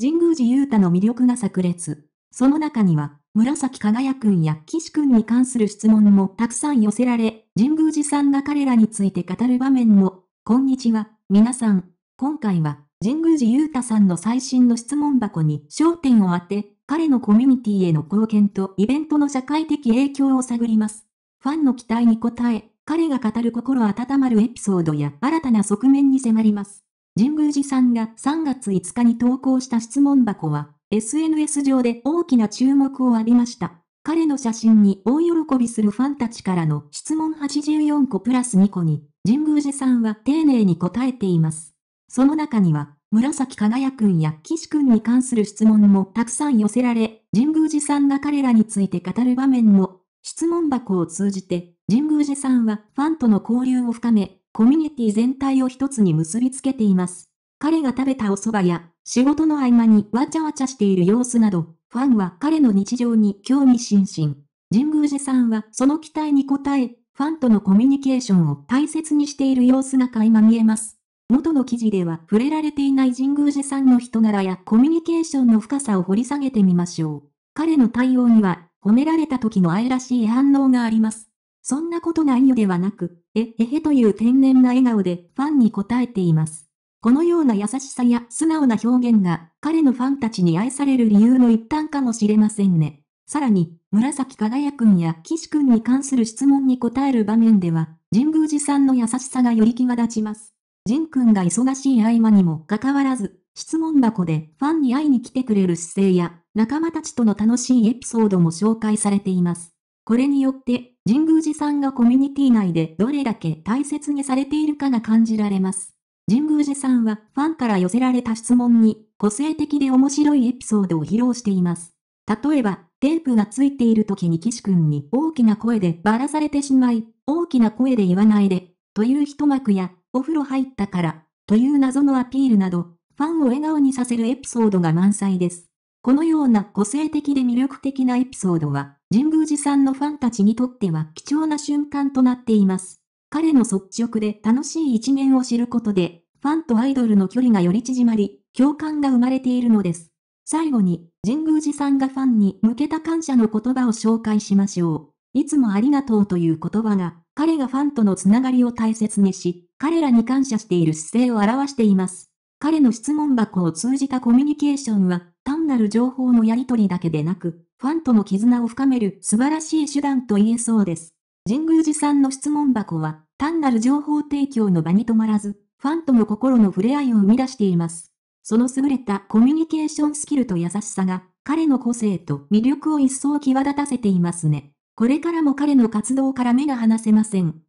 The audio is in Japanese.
神宮寺勇太の魅力が炸裂。その中には、紫輝くんや岸くんに関する質問もたくさん寄せられ、神宮寺さんが彼らについて語る場面も、こんにちは、皆さん。今回は、神宮寺勇太さんの最新の質問箱に焦点を当て、彼のコミュニティへの貢献とイベントの社会的影響を探ります。ファンの期待に応え、彼が語る心温まるエピソードや新たな側面に迫ります。神宮寺さんが3月5日に投稿した質問箱は、SNS 上で大きな注目を浴びました。彼の写真に大喜びするファンたちからの質問84個プラス2個に、神宮寺さんは丁寧に答えています。その中には、紫輝くんや岸くんに関する質問もたくさん寄せられ、神宮寺さんが彼らについて語る場面も、質問箱を通じて、神宮寺さんはファンとの交流を深め、コミュニティ全体を一つに結びつけています。彼が食べたお蕎麦や、仕事の合間にわちゃわちゃしている様子など、ファンは彼の日常に興味津々。神宮寺さんはその期待に応え、ファンとのコミュニケーションを大切にしている様子が垣間見えます。元の記事では触れられていない神宮寺さんの人柄やコミュニケーションの深さを掘り下げてみましょう。彼の対応には、褒められた時の愛らしい反応があります。そんなことないよではなく、え、えへという天然な笑顔でファンに応えています。このような優しさや素直な表現が彼のファンたちに愛される理由の一端かもしれませんね。さらに、紫輝くんや岸くんに関する質問に答える場面では、神宮寺さんの優しさがより際立ちます。神くんが忙しい合間にもかかわらず、質問箱でファンに会いに来てくれる姿勢や、仲間たちとの楽しいエピソードも紹介されています。これによって、神宮寺さんがコミュニティ内でどれだけ大切にされているかが感じられます。神宮寺さんはファンから寄せられた質問に個性的で面白いエピソードを披露しています。例えば、テープがついている時に岸くんに大きな声でばらされてしまい、大きな声で言わないで、という一幕や、お風呂入ったから、という謎のアピールなど、ファンを笑顔にさせるエピソードが満載です。このような個性的で魅力的なエピソードは、神宮寺さんのファンたちにとっては貴重な瞬間となっています。彼の率直で楽しい一面を知ることで、ファンとアイドルの距離がより縮まり、共感が生まれているのです。最後に、神宮寺さんがファンに向けた感謝の言葉を紹介しましょう。いつもありがとうという言葉が、彼がファンとのつながりを大切にし、彼らに感謝している姿勢を表しています。彼の質問箱を通じたコミュニケーションは、単なる情報のやり取りだけでなく、ファンとの絆を深める素晴らしい手段と言えそうです。神宮寺さんの質問箱は、単なる情報提供の場に止まらず、ファンとの心の触れ合いを生み出しています。その優れたコミュニケーションスキルと優しさが、彼の個性と魅力を一層際立たせていますね。これからも彼の活動から目が離せません。